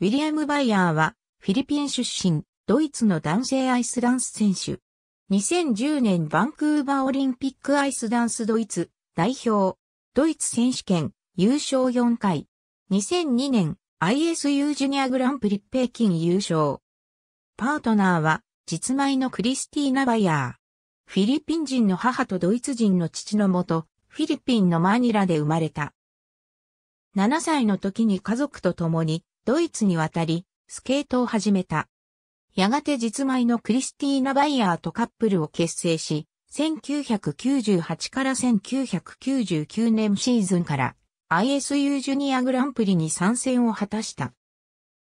ウィリアム・バイヤーは、フィリピン出身、ドイツの男性アイスダンス選手。2010年バンクーバーオリンピックアイスダンスドイツ代表、ドイツ選手権優勝4回。2002年 ISU ジュニアグランプリ北京優勝。パートナーは実米のクリスティーナ・バイヤー。フィリピン人の母とドイツ人の父のもと、フィリピンのマニラで生まれた。7歳の時に家族と共にドイツに渡り、スケートを始めた。やがて実米のクリスティーナ・バイヤーとカップルを結成し、1998から1999年シーズンから ISU ジュニアグランプリに参戦を果たした。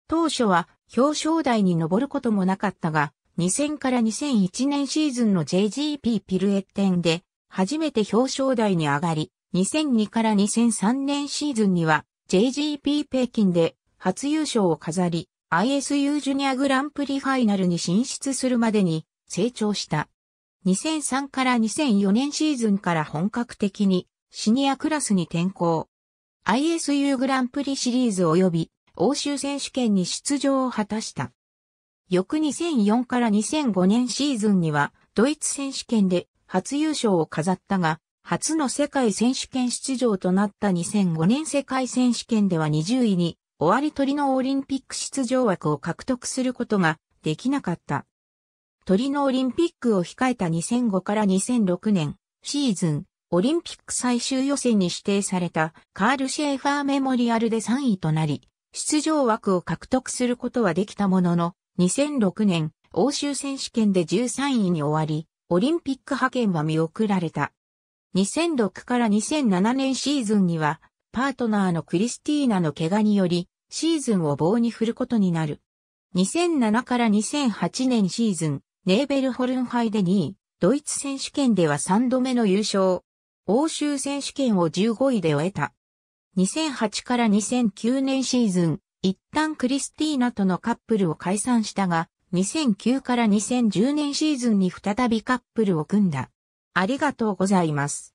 当初は表彰台に上ることもなかったが、2000から2001年シーズンの JGP ピルエッテンで初めて表彰台に上がり、2002から2003年シーズンには JGP 北京で初優勝を飾り、ISU ジュニアグランプリファイナルに進出するまでに成長した。2003から2004年シーズンから本格的にシニアクラスに転向。ISU グランプリシリーズ及び欧州選手権に出場を果たした。翌2004から2005年シーズンにはドイツ選手権で初優勝を飾ったが、初の世界選手権出場となった2005年世界選手権では20位に終わり鳥のオリンピック出場枠を獲得することができなかった。鳥のオリンピックを控えた2005から2006年シーズンオリンピック最終予選に指定されたカール・シェーファーメモリアルで3位となり、出場枠を獲得することはできたものの、2006年欧州選手権で13位に終わり、オリンピック派遣は見送られた。2006から2007年シーズンには、パートナーのクリスティーナの怪我により、シーズンを棒に振ることになる。2007から2008年シーズン、ネーベルホルン杯で2位、ドイツ選手権では3度目の優勝。欧州選手権を15位で終えた。2008から2009年シーズン、一旦クリスティーナとのカップルを解散したが、2009から2010年シーズンに再びカップルを組んだ。ありがとうございます。